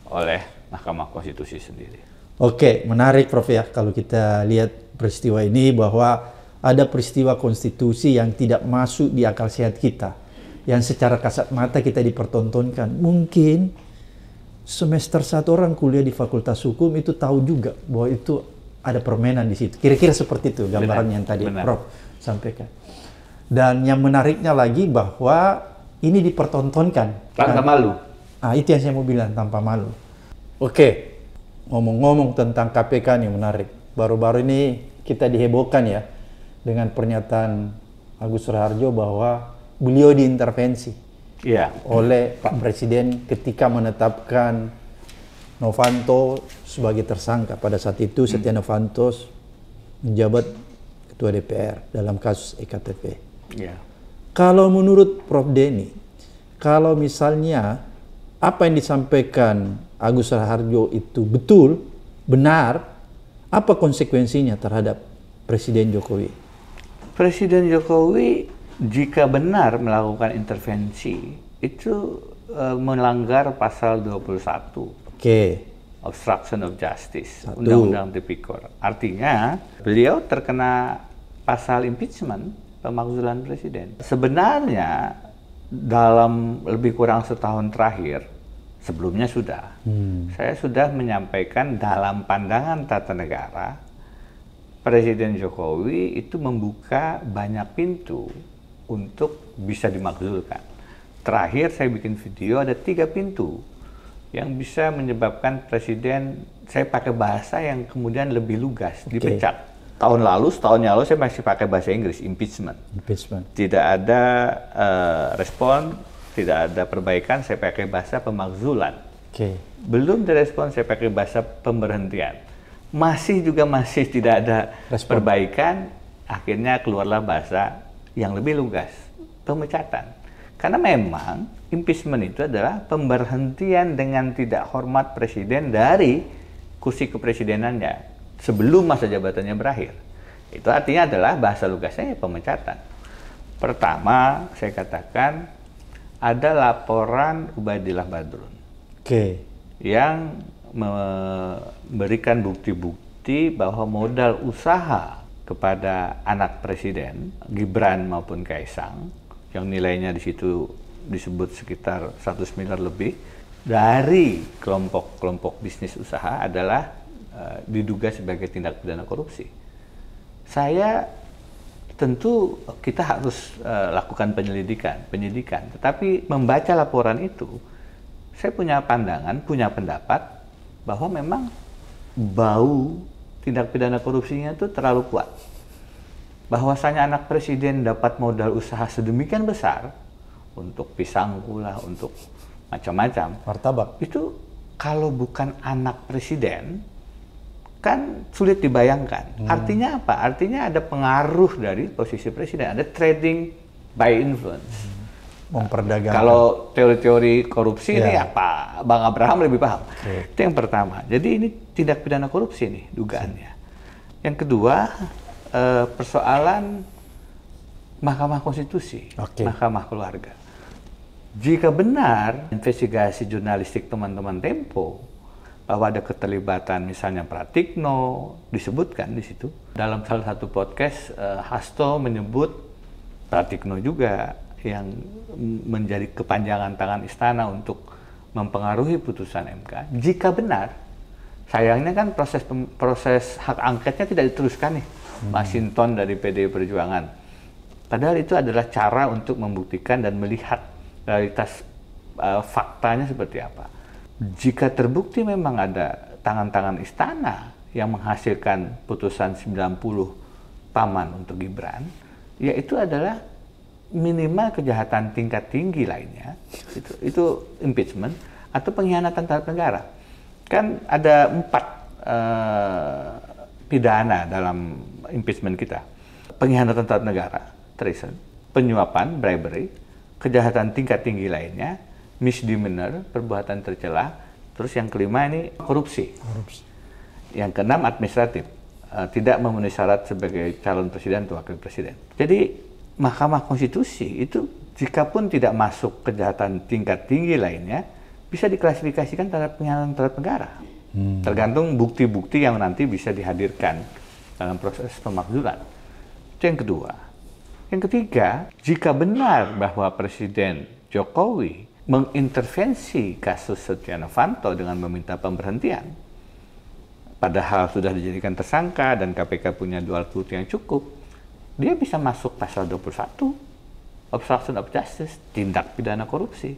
oleh Mahkamah Konstitusi sendiri. Oke, menarik Prof ya kalau kita lihat peristiwa ini bahwa ada peristiwa konstitusi yang tidak masuk di akal sehat kita, yang secara kasat mata kita dipertontonkan. Mungkin semester satu orang kuliah di Fakultas Hukum itu tahu juga bahwa itu ada permainan di situ. Kira-kira seperti itu gambaran yang tadi benar. Prof sampaikan. Dan yang menariknya lagi bahwa ini dipertontonkan. Tanpa malu. Ah, itu yang saya mau bilang, tanpa malu. Oke, ngomong-ngomong tentang KPK nih menarik. Baru-baru ini kita dihebohkan ya dengan pernyataan Agus Raharjo bahwa beliau diintervensi yeah. oleh Pak Presiden ketika menetapkan Novanto sebagai tersangka. Pada saat itu Setia Novanto menjabat Ketua DPR dalam kasus EKTP. Yeah. Kalau menurut Prof. Denny, kalau misalnya apa yang disampaikan Agus Raharjo itu betul, benar, apa konsekuensinya terhadap Presiden Jokowi? Presiden Jokowi jika benar melakukan intervensi itu uh, melanggar pasal 21. Oke. Okay. Obstruction of Justice, Undang-Undang Tipikor. Artinya, beliau terkena pasal impeachment, pemakzulan presiden. Sebenarnya dalam lebih kurang setahun terakhir, sebelumnya sudah, hmm. saya sudah menyampaikan dalam pandangan tata negara Presiden Jokowi itu membuka banyak pintu untuk bisa dimakzulkan. Terakhir saya bikin video ada tiga pintu yang bisa menyebabkan presiden saya pakai bahasa yang kemudian lebih lugas okay. dipecat tahun lalu, setahun yang lalu saya masih pakai bahasa Inggris, impeachment. Impeachment. Tidak ada uh, respon, tidak ada perbaikan, saya pakai bahasa pemakzulan. Oke. Okay. Belum direspon, saya pakai bahasa pemberhentian masih juga masih tidak ada Respon. perbaikan, akhirnya keluarlah bahasa yang lebih lugas, pemecatan. Karena memang impeachment itu adalah pemberhentian dengan tidak hormat presiden dari kursi kepresidenannya sebelum masa jabatannya berakhir. Itu artinya adalah bahasa lugasnya ya pemecatan. Pertama, saya katakan ada laporan Ubaidillah Badrun. Oke. Okay. Yang memberikan bukti-bukti bahwa modal usaha kepada anak presiden Gibran maupun Kaisang yang nilainya di situ disebut sekitar 100 miliar lebih dari kelompok-kelompok bisnis usaha adalah uh, diduga sebagai tindak pidana korupsi. Saya tentu kita harus uh, lakukan penyelidikan, penyidikan. Tetapi membaca laporan itu, saya punya pandangan, punya pendapat bahwa memang bau tindak pidana korupsinya itu terlalu kuat. Bahwasanya anak presiden dapat modal usaha sedemikian besar untuk pisang lah, untuk macam-macam. Martabak. Itu kalau bukan anak presiden kan sulit dibayangkan. Hmm. Artinya apa? Artinya ada pengaruh dari posisi presiden, ada trading by influence. Hmm memperdagangkan. Kalau teori-teori korupsi yeah. ini ya. apa, Bang Abraham lebih paham. Okay. Itu yang pertama. Jadi ini tindak pidana korupsi nih dugaannya. Yang kedua eh, persoalan Mahkamah Konstitusi, okay. Mahkamah Keluarga. Jika benar investigasi jurnalistik teman-teman Tempo bahwa ada keterlibatan misalnya Pratikno disebutkan di situ dalam salah satu podcast eh, Hasto menyebut Pratikno juga yang menjadi kepanjangan tangan istana untuk mempengaruhi putusan MK. Jika benar, sayangnya kan proses proses hak angketnya tidak diteruskan nih, hmm. Masinton dari pd Perjuangan. Padahal itu adalah cara untuk membuktikan dan melihat realitas uh, faktanya seperti apa. Jika terbukti memang ada tangan-tangan istana yang menghasilkan putusan 90 paman untuk Gibran, yaitu adalah minimal kejahatan tingkat tinggi lainnya itu itu impeachment atau pengkhianatan terhadap negara kan ada empat uh, pidana dalam impeachment kita pengkhianatan terhadap negara treason penyuapan bribery kejahatan tingkat tinggi lainnya misdemeanor perbuatan tercela terus yang kelima ini korupsi, korupsi. yang keenam administratif eh, tidak memenuhi syarat sebagai calon presiden atau wakil presiden jadi Mahkamah Konstitusi itu jika pun tidak masuk kejahatan tingkat tinggi lainnya, bisa diklasifikasikan terhadap penyalahan terhadap negara. Hmm. Tergantung bukti-bukti yang nanti bisa dihadirkan dalam proses pemakzulan. Itu yang kedua. Yang ketiga, jika benar bahwa Presiden Jokowi mengintervensi kasus Setia Novanto dengan meminta pemberhentian, padahal sudah dijadikan tersangka dan KPK punya dua alat bukti yang cukup, dia bisa masuk pasal 21 obstruction of justice, tindak pidana korupsi.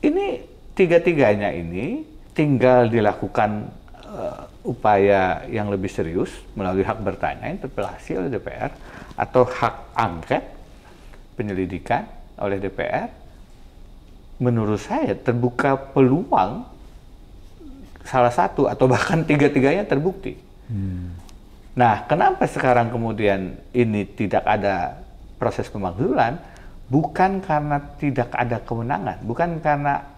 Ini tiga-tiganya ini tinggal dilakukan uh, upaya yang lebih serius melalui hak bertanya interpelasi oleh DPR atau hak angket penyelidikan oleh DPR. Menurut saya terbuka peluang salah satu atau bahkan tiga-tiganya terbukti. Hmm. Nah, kenapa sekarang kemudian ini tidak ada proses pemakzulan? Bukan karena tidak ada kemenangan bukan karena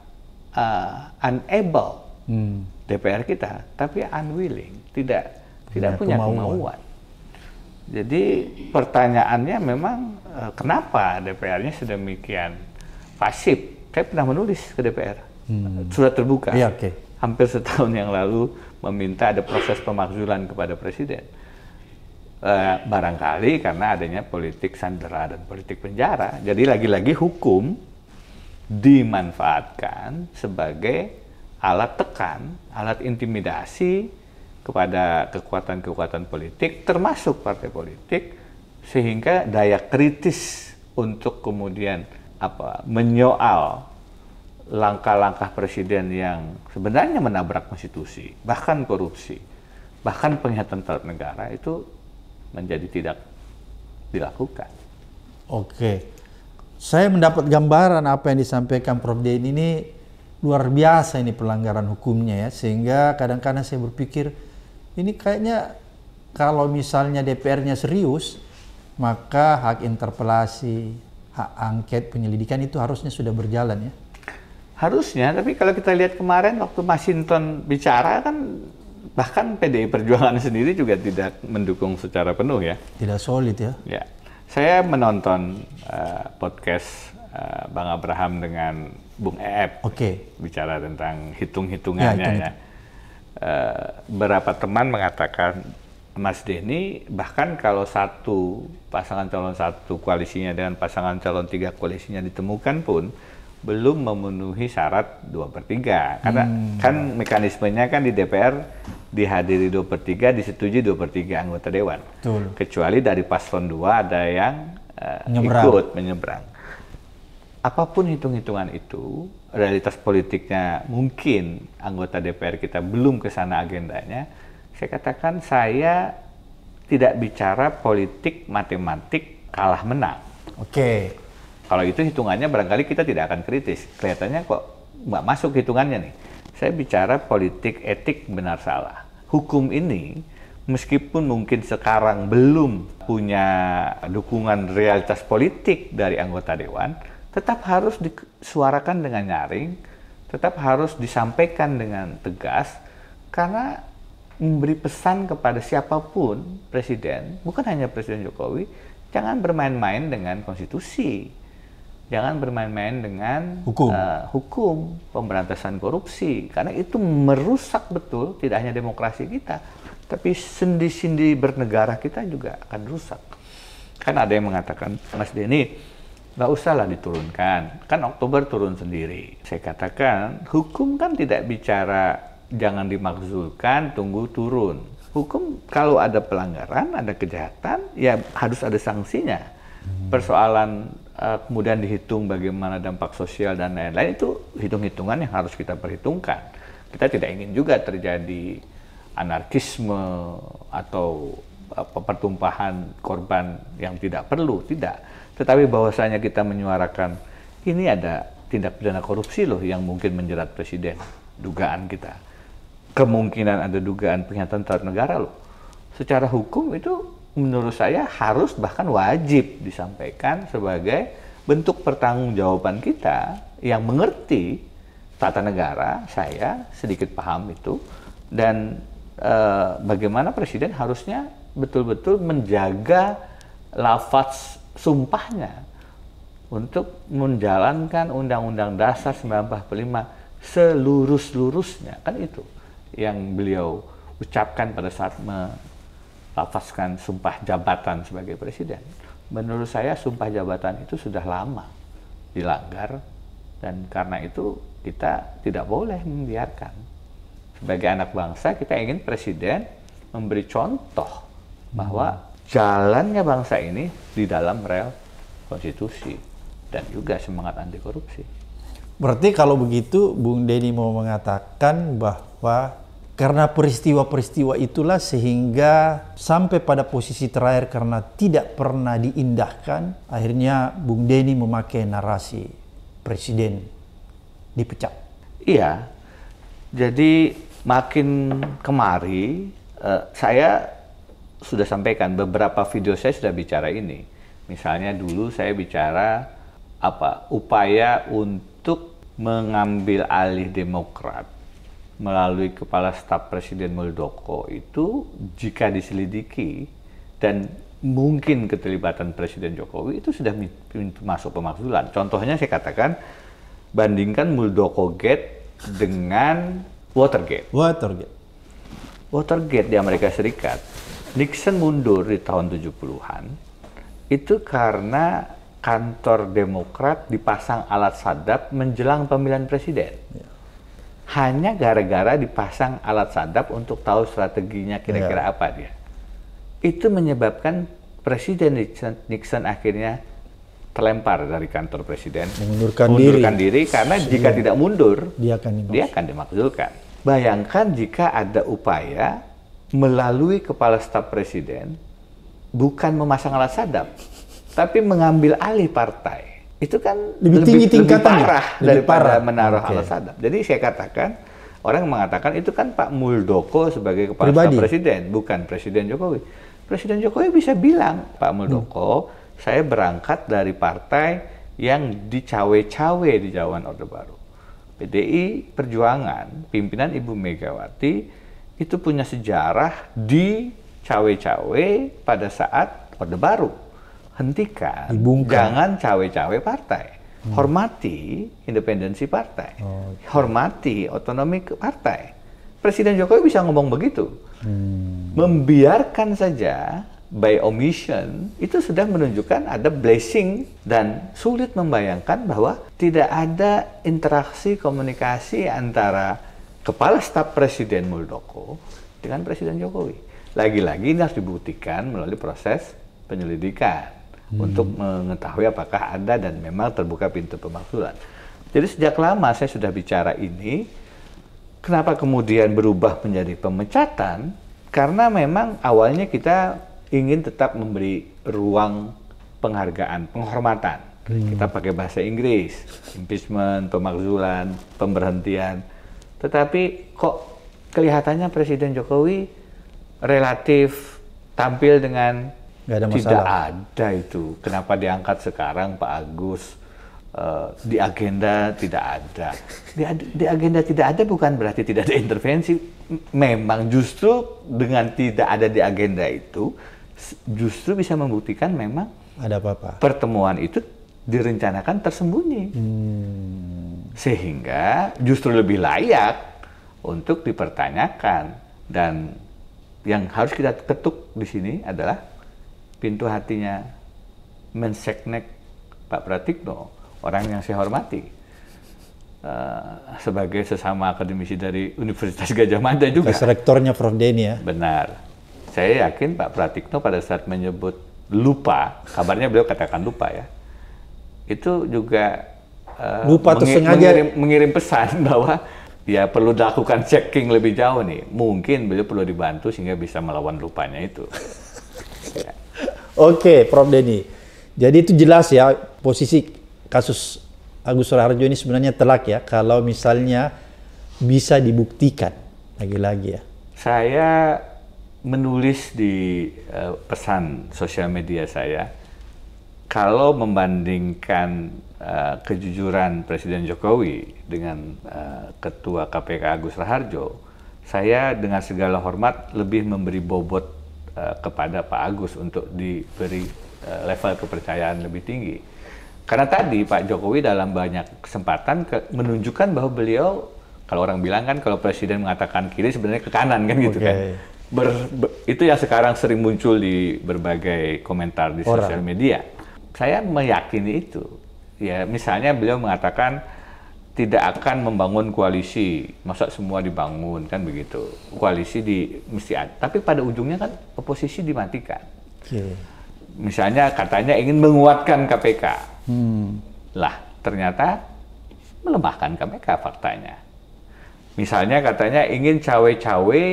uh, unable hmm. DPR kita, tapi unwilling, tidak tidak, tidak punya kemauan. kemauan. Jadi pertanyaannya memang uh, kenapa DPR-nya sedemikian pasif? Saya pernah menulis ke DPR hmm. surat terbuka. Ya, okay hampir setahun yang lalu meminta ada proses pemakzulan kepada presiden. E, barangkali karena adanya politik sandera dan politik penjara. Jadi lagi-lagi hukum dimanfaatkan sebagai alat tekan, alat intimidasi kepada kekuatan-kekuatan politik termasuk partai politik sehingga daya kritis untuk kemudian apa menyoal langkah-langkah presiden yang sebenarnya menabrak konstitusi, bahkan korupsi, bahkan pengkhianatan terhadap negara itu menjadi tidak dilakukan. Oke. Saya mendapat gambaran apa yang disampaikan Prof. Dean ini luar biasa ini pelanggaran hukumnya ya sehingga kadang-kadang saya berpikir ini kayaknya kalau misalnya DPR-nya serius maka hak interpelasi, hak angket, penyelidikan itu harusnya sudah berjalan ya. Harusnya, tapi kalau kita lihat kemarin waktu Masinton bicara kan bahkan PDI Perjuangan sendiri juga tidak mendukung secara penuh ya. Tidak solid ya. Ya. Saya menonton uh, podcast uh, Bang Abraham dengan Bung Eep. Oke. Okay. Bicara tentang hitung-hitungannya ya. ya. Uh, berapa teman mengatakan Mas Denny bahkan kalau satu pasangan calon satu koalisinya dengan pasangan calon tiga koalisinya ditemukan pun belum memenuhi syarat dua per tiga karena hmm. kan mekanismenya kan di DPR dihadiri dua per tiga disetujui dua per tiga anggota dewan Betul. kecuali dari paslon dua ada yang uh, ikut menyeberang apapun hitung-hitungan itu realitas politiknya mungkin anggota DPR kita belum ke sana agendanya saya katakan saya tidak bicara politik matematik kalah menang oke okay kalau itu hitungannya barangkali kita tidak akan kritis. Kelihatannya kok nggak masuk hitungannya nih. Saya bicara politik etik benar salah. Hukum ini meskipun mungkin sekarang belum punya dukungan realitas politik dari anggota dewan, tetap harus disuarakan dengan nyaring, tetap harus disampaikan dengan tegas, karena memberi pesan kepada siapapun presiden, bukan hanya Presiden Jokowi, jangan bermain-main dengan konstitusi jangan bermain-main dengan hukum. Uh, hukum pemberantasan korupsi karena itu merusak betul tidak hanya demokrasi kita tapi sendi-sendi bernegara kita juga akan rusak kan ada yang mengatakan Mas Denny nggak usahlah diturunkan kan Oktober turun sendiri saya katakan hukum kan tidak bicara jangan dimakzulkan tunggu turun hukum kalau ada pelanggaran ada kejahatan ya harus ada sanksinya hmm. persoalan Eh, kemudian dihitung bagaimana dampak sosial dan lain-lain itu hitung-hitungan yang harus kita perhitungkan. Kita tidak ingin juga terjadi anarkisme atau uh, pertumpahan korban yang tidak perlu, tidak. Tetapi bahwasanya kita menyuarakan ini ada tindak pidana korupsi loh yang mungkin menjerat presiden, dugaan kita. Kemungkinan ada dugaan pengkhianatan terhadap negara loh. Secara hukum itu menurut saya harus bahkan wajib disampaikan sebagai bentuk pertanggungjawaban kita yang mengerti tata negara. Saya sedikit paham itu dan e, bagaimana presiden harusnya betul-betul menjaga lafaz sumpahnya untuk menjalankan Undang-Undang Dasar 1945 selurus-lurusnya kan itu yang beliau ucapkan pada saat lapaskan sumpah jabatan sebagai presiden. Menurut saya sumpah jabatan itu sudah lama dilanggar dan karena itu kita tidak boleh membiarkan. Sebagai anak bangsa kita ingin presiden memberi contoh bahwa hmm. jalannya bangsa ini di dalam rel konstitusi dan juga semangat anti korupsi. Berarti kalau begitu Bung Deni mau mengatakan bahwa karena peristiwa-peristiwa itulah sehingga sampai pada posisi terakhir karena tidak pernah diindahkan, akhirnya Bung Deni memakai narasi presiden dipecat. Iya, jadi makin kemari uh, saya sudah sampaikan beberapa video saya sudah bicara ini. Misalnya dulu saya bicara apa upaya untuk mengambil alih Demokrat melalui Kepala Staf Presiden Muldoko itu jika diselidiki dan mungkin keterlibatan Presiden Jokowi itu sudah masuk pemakzulan. Contohnya saya katakan bandingkan Muldoko Gate dengan Watergate. Watergate. Watergate di Amerika Serikat. Nixon mundur di tahun 70-an itu karena kantor Demokrat dipasang alat sadap menjelang pemilihan presiden. Ya hanya gara-gara dipasang alat sadap untuk tahu strateginya kira-kira yeah. apa dia. Itu menyebabkan Presiden Nixon, Nixon akhirnya terlempar dari kantor presiden, mengundurkan, diri. diri karena iya. jika tidak mundur, dia akan dia akan dimakzulkan. Bayangkan jika ada upaya melalui kepala staf presiden bukan memasang alat sadap, tapi mengambil alih partai itu kan lebih, tinggi tingkatan lebih parah lebih daripada parah. menaruh okay. sadap. Jadi saya katakan orang mengatakan itu kan Pak Muldoko sebagai kepala Pribadi. presiden, bukan Presiden Jokowi. Presiden Jokowi bisa bilang Pak Muldoko, hmm. saya berangkat dari partai yang dicawe-cawe di Jawan Orde Baru. PDI Perjuangan, pimpinan Ibu Megawati itu punya sejarah di cawe-cawe pada saat Orde Baru hentikan, Dibungkan. jangan cawe-cawe partai. Hmm. Hormati independensi partai, okay. Oh, gitu. hormati otonomi partai. Presiden Jokowi bisa ngomong begitu. Hmm. Membiarkan saja by omission itu sudah menunjukkan ada blessing dan sulit membayangkan bahwa tidak ada interaksi komunikasi antara kepala staf Presiden Muldoko dengan Presiden Jokowi. Lagi-lagi ini harus dibuktikan melalui proses penyelidikan hmm. untuk mengetahui apakah ada dan memang terbuka pintu pemakzulan. Jadi sejak lama saya sudah bicara ini, kenapa kemudian berubah menjadi pemecatan? Karena memang awalnya kita ingin tetap memberi ruang penghargaan, penghormatan. Hmm. Kita pakai bahasa Inggris, impeachment, pemakzulan, pemberhentian. Tetapi kok kelihatannya Presiden Jokowi relatif tampil dengan Gak ada masalah. Tidak ada itu. Kenapa diangkat sekarang Pak Agus? Uh, di agenda tidak ada. Di, di agenda tidak ada bukan berarti tidak ada intervensi. Memang justru dengan tidak ada di agenda itu, justru bisa membuktikan memang ada apa-apa. Pertemuan itu direncanakan tersembunyi. Hmm. Sehingga justru lebih layak untuk dipertanyakan. Dan yang harus kita ketuk di sini adalah pintu hatinya menseknek Pak Pratikno, orang yang saya hormati. Uh, sebagai sesama akademisi dari Universitas Gajah Mada juga. Bekas rektornya Prof. Denny ya? Benar. Saya yakin Pak Pratikno pada saat menyebut lupa, kabarnya beliau katakan lupa ya, itu juga uh, lupa mengi sengaja mengirim, mengirim pesan *laughs* bahwa ya perlu dilakukan checking lebih jauh nih. Mungkin beliau perlu dibantu sehingga bisa melawan lupanya itu. ya. *laughs* Oke, okay, Prof Denny. Jadi itu jelas ya posisi kasus Agus Raharjo ini sebenarnya telak ya kalau misalnya bisa dibuktikan lagi-lagi ya. Saya menulis di uh, pesan sosial media saya kalau membandingkan uh, kejujuran Presiden Jokowi dengan uh, Ketua KPK Agus Raharjo, saya dengan segala hormat lebih memberi bobot Eh, kepada Pak Agus untuk diberi eh, level kepercayaan lebih tinggi. Karena tadi Pak Jokowi dalam banyak kesempatan ke, menunjukkan bahwa beliau kalau orang bilang kan kalau presiden mengatakan kiri sebenarnya ke kanan kan gitu okay. kan. Ber, ber, itu yang sekarang sering muncul di berbagai komentar di sosial media. Saya meyakini itu. Ya, misalnya beliau mengatakan tidak akan membangun koalisi. Masa semua dibangun kan begitu. Koalisi di mesti ada. Tapi pada ujungnya kan oposisi dimatikan. Okay. Iya. Misalnya katanya ingin menguatkan KPK. Hmm. Lah, ternyata melemahkan KPK faktanya. Misalnya katanya ingin cawe-cawe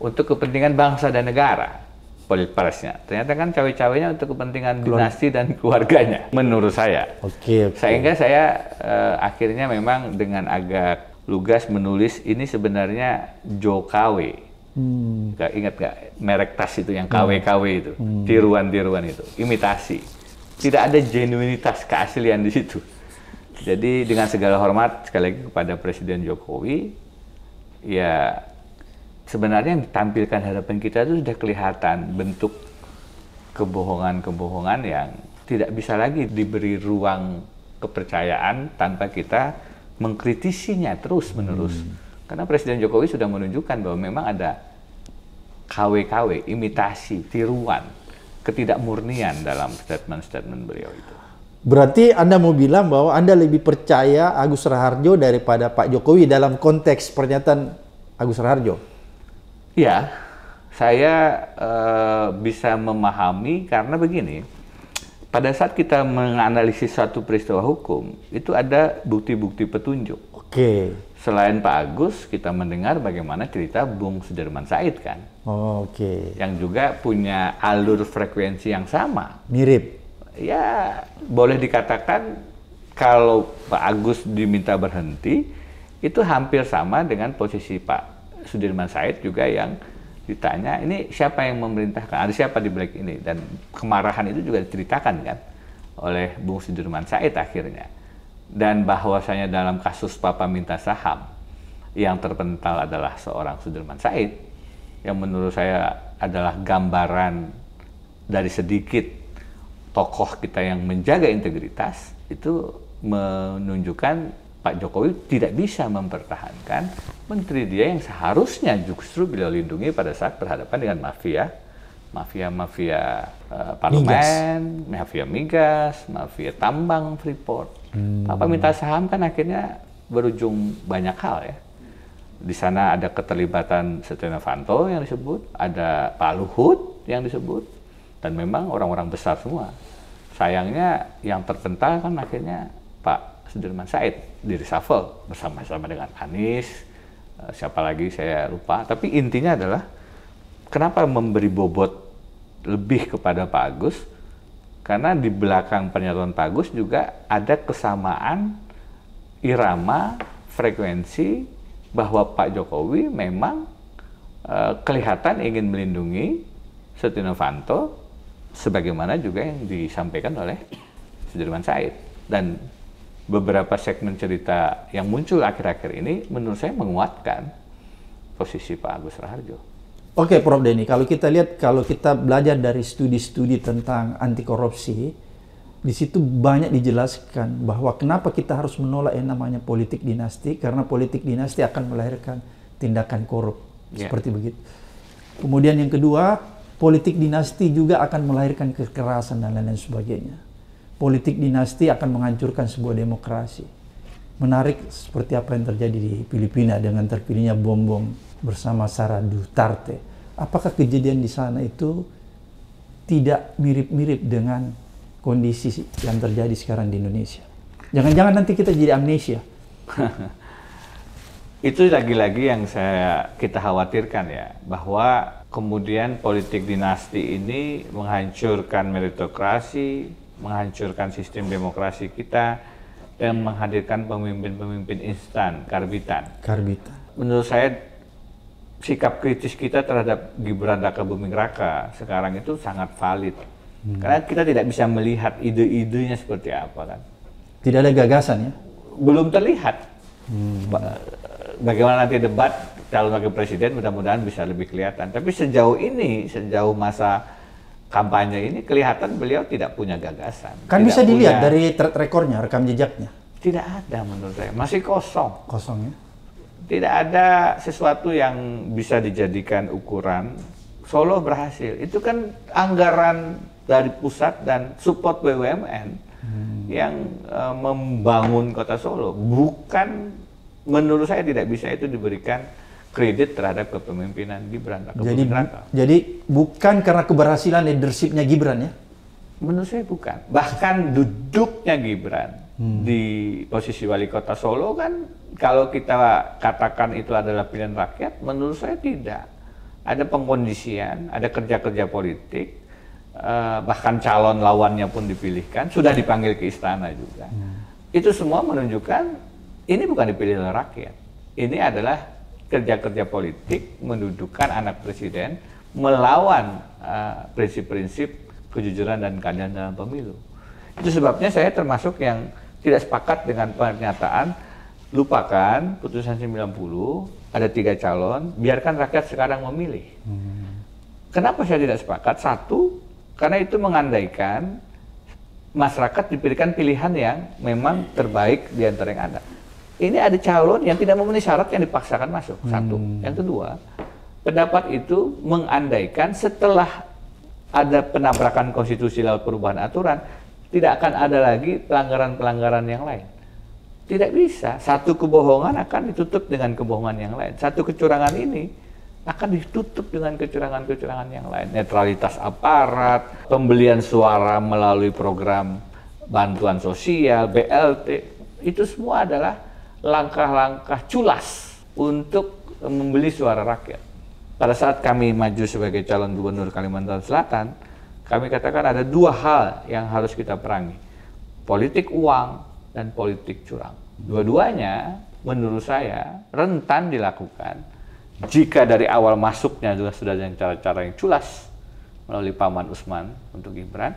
untuk kepentingan bangsa dan negara. Polit Ternyata kan cawe-cawenya untuk kepentingan Keluar. dinasti dan keluarganya, menurut saya. Oke. Okay, okay. Sehingga saya uh, akhirnya memang dengan agak lugas menulis ini sebenarnya Jokowi. Hmm. Gak ingat gak merek tas itu yang KW-KW hmm. itu, hmm. tiruan-tiruan itu, imitasi. Tidak ada genuinitas keaslian di situ. Jadi dengan segala hormat sekali lagi kepada Presiden Jokowi, ya sebenarnya yang ditampilkan hadapan kita itu sudah kelihatan bentuk kebohongan-kebohongan yang tidak bisa lagi diberi ruang kepercayaan tanpa kita mengkritisinya terus menerus. Hmm. Karena Presiden Jokowi sudah menunjukkan bahwa memang ada KW-KW, imitasi, tiruan, ketidakmurnian dalam statement-statement beliau itu. Berarti Anda mau bilang bahwa Anda lebih percaya Agus Raharjo daripada Pak Jokowi dalam konteks pernyataan Agus Raharjo? Ya, saya uh, bisa memahami karena begini, pada saat kita menganalisis suatu peristiwa hukum, itu ada bukti-bukti petunjuk. Oke. Selain Pak Agus, kita mendengar bagaimana cerita Bung Sudirman Said kan. Oh, Oke. Okay. Yang juga punya alur frekuensi yang sama. Mirip. Ya, boleh dikatakan kalau Pak Agus diminta berhenti, itu hampir sama dengan posisi Pak Sudirman Said juga yang ditanya ini siapa yang memerintahkan ada siapa di balik ini dan kemarahan itu juga diceritakan kan oleh Bung Sudirman Said akhirnya dan bahwasanya dalam kasus papa minta saham yang terpental adalah seorang Sudirman Said yang menurut saya adalah gambaran dari sedikit tokoh kita yang menjaga integritas itu menunjukkan Pak Jokowi tidak bisa mempertahankan menteri dia yang seharusnya justru beliau lindungi pada saat berhadapan dengan mafia, mafia-mafia uh, eh, parlemen, migas. mafia migas, mafia tambang Freeport. Hmm. Papa minta saham kan akhirnya berujung banyak hal ya. Di sana ada keterlibatan Setia Novanto yang disebut, ada Pak Luhut yang disebut, dan memang orang-orang besar semua. Sayangnya yang terpental kan akhirnya Pak Sudirman Said di reshuffle bersama-sama dengan Anies, eh, siapa lagi saya lupa. Tapi intinya adalah kenapa memberi bobot lebih kepada Pak Agus? Karena di belakang pernyataan Pak Agus juga ada kesamaan irama, frekuensi bahwa Pak Jokowi memang uh, kelihatan ingin melindungi Setia Novanto sebagaimana juga yang disampaikan oleh Sudirman Said dan beberapa segmen cerita yang muncul akhir-akhir ini menurut saya menguatkan posisi Pak Agus Raharjo. Oke, okay, Prof. Denny, kalau kita lihat, kalau kita belajar dari studi-studi tentang anti korupsi, di situ banyak dijelaskan bahwa kenapa kita harus menolak yang namanya politik dinasti, karena politik dinasti akan melahirkan tindakan korup. Yeah. Seperti begitu. Kemudian yang kedua, politik dinasti juga akan melahirkan kekerasan dan lain-lain sebagainya politik dinasti akan menghancurkan sebuah demokrasi. Menarik seperti apa yang terjadi di Filipina dengan terpilihnya bom bersama Sara Duterte. Apakah kejadian di sana itu tidak mirip-mirip dengan kondisi yang terjadi sekarang di Indonesia? Jangan-jangan nanti kita jadi amnesia. *laughs* itu lagi-lagi yang saya kita khawatirkan ya bahwa kemudian politik dinasti ini menghancurkan meritokrasi menghancurkan sistem demokrasi kita dan menghadirkan pemimpin-pemimpin instan, karbitan. Karbitan. Menurut saya sikap kritis kita terhadap Gibran Raka Buming Raka sekarang itu sangat valid. Hmm. Karena kita tidak bisa melihat ide-idenya seperti apa kan. Tidak ada gagasan ya? Belum terlihat. Hmm. Bagaimana nanti debat calon wakil presiden mudah-mudahan bisa lebih kelihatan. Tapi sejauh ini, sejauh masa kampanye ini kelihatan beliau tidak punya gagasan. Kan bisa dilihat punya, dari track rekornya, rekam jejaknya. Tidak ada menurut saya, masih kosong. Kosong ya? Tidak ada sesuatu yang bisa dijadikan ukuran. Solo berhasil. Itu kan anggaran dari pusat dan support BUMN hmm. yang e, membangun kota Solo. Bukan menurut saya tidak bisa itu diberikan kredit terhadap kepemimpinan Gibran. Jadi, jadi bukan karena keberhasilan leadershipnya Gibran ya? Menurut saya bukan. Bahkan duduknya Gibran hmm. di posisi wali kota Solo kan kalau kita katakan itu adalah pilihan rakyat, menurut saya tidak. Ada pengkondisian, ada kerja-kerja politik, eh, bahkan calon lawannya pun dipilihkan, sudah dipanggil ke istana juga. Hmm. Itu semua menunjukkan ini bukan dipilih oleh rakyat. Ini adalah kerja-kerja politik mendudukan anak presiden melawan eh, prinsip-prinsip uh, kejujuran dan keadilan dalam pemilu. Itu sebabnya saya termasuk yang tidak sepakat dengan pernyataan lupakan putusan 90 ada tiga calon biarkan rakyat sekarang memilih. Hmm. Kenapa saya tidak sepakat? Satu karena itu mengandaikan masyarakat diberikan pilihan yang memang terbaik di antara yang ada ini ada calon yang tidak memenuhi syarat yang dipaksakan masuk. Hmm. Satu. Yang kedua, pendapat itu mengandaikan setelah ada penabrakan konstitusi lewat perubahan aturan, tidak akan ada lagi pelanggaran-pelanggaran yang lain. Tidak bisa. Satu kebohongan akan ditutup dengan kebohongan yang lain. Satu kecurangan ini akan ditutup dengan kecurangan-kecurangan yang lain. Netralitas aparat, pembelian suara melalui program bantuan sosial, BLT, itu semua adalah langkah-langkah culas untuk membeli suara rakyat. Pada saat kami maju sebagai calon gubernur Kalimantan Selatan, kami katakan ada dua hal yang harus kita perangi. Politik uang dan politik curang. Dua-duanya menurut saya rentan dilakukan jika dari awal masuknya juga sudah dengan cara-cara yang culas melalui Paman Usman untuk Gibran,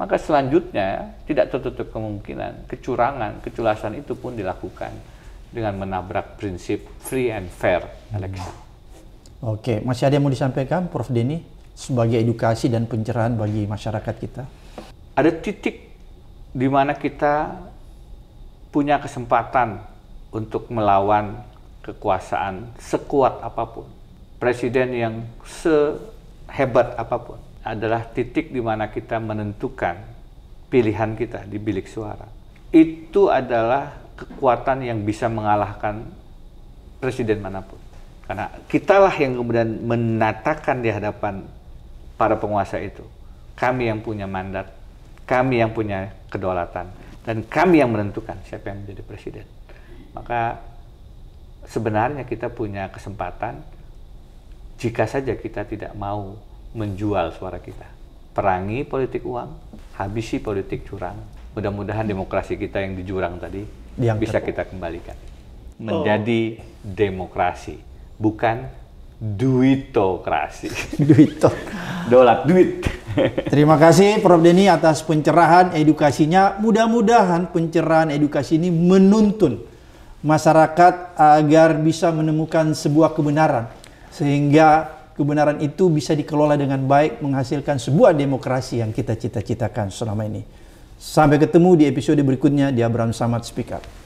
maka selanjutnya tidak tertutup kemungkinan kecurangan, keculasan itu pun dilakukan dengan menabrak prinsip free and fair election. Hmm. Oke, okay. masih ada yang mau disampaikan Prof. Denny sebagai edukasi dan pencerahan bagi masyarakat kita? Ada titik di mana kita punya kesempatan untuk melawan kekuasaan sekuat apapun. Presiden yang sehebat apapun adalah titik di mana kita menentukan pilihan kita di bilik suara. Itu adalah kekuatan yang bisa mengalahkan presiden manapun. Karena kitalah yang kemudian menatakan di hadapan para penguasa itu. Kami yang punya mandat, kami yang punya kedaulatan, dan kami yang menentukan siapa yang menjadi presiden. Maka sebenarnya kita punya kesempatan jika saja kita tidak mau menjual suara kita. Perangi politik uang, habisi politik curang. Mudah-mudahan demokrasi kita yang dijurang tadi yang bisa kita kembalikan oh. menjadi oh. demokrasi, bukan duitokrasi. *laughs* Duito. Dolar duit. *laughs* Terima kasih Prof Denny atas pencerahan edukasinya. Mudah-mudahan pencerahan edukasi ini menuntun masyarakat agar bisa menemukan sebuah kebenaran sehingga kebenaran itu bisa dikelola dengan baik menghasilkan sebuah demokrasi yang kita cita-citakan selama ini. Sampai ketemu di episode berikutnya di Abraham Samad Speak Up.